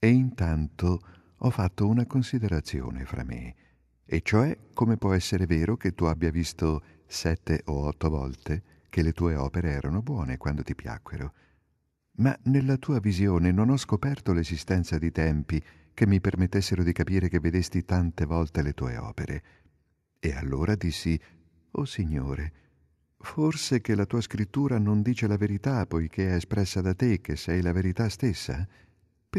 E intanto ho fatto una considerazione fra me, e cioè come può essere vero che tu abbia visto sette o otto volte che le tue opere erano buone quando ti piacquero. Ma nella tua visione non ho scoperto l'esistenza di tempi che mi permettessero di capire che vedesti tante volte le tue opere. E allora dissi, O oh Signore, forse che la tua scrittura non dice la verità poiché è espressa da te che sei la verità stessa?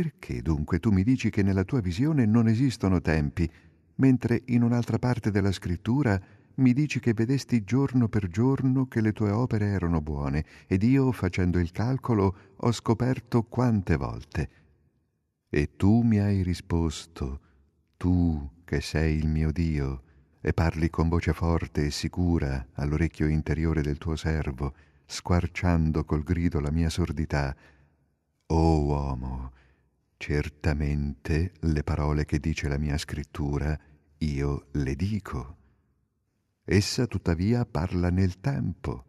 Perché dunque tu mi dici che nella tua visione non esistono tempi, mentre in un'altra parte della scrittura mi dici che vedesti giorno per giorno che le tue opere erano buone, ed io, facendo il calcolo, ho scoperto quante volte. E tu mi hai risposto, tu che sei il mio Dio, e parli con voce forte e sicura all'orecchio interiore del tuo servo, squarciando col grido la mia sordità. O oh, uomo, Certamente le parole che dice la mia scrittura io le dico. Essa tuttavia parla nel tempo,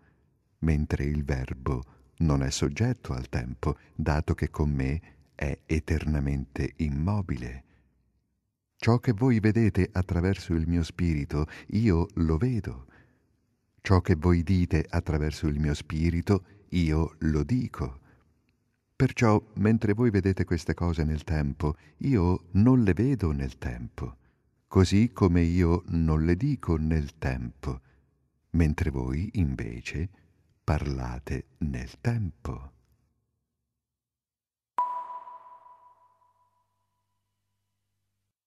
mentre il verbo non è soggetto al tempo, dato che con me è eternamente immobile. Ciò che voi vedete attraverso il mio spirito, io lo vedo. Ciò che voi dite attraverso il mio spirito, io lo dico Perciò, mentre voi vedete queste cose nel tempo, io non le vedo nel tempo, così come io non le dico nel tempo, mentre voi invece parlate nel tempo.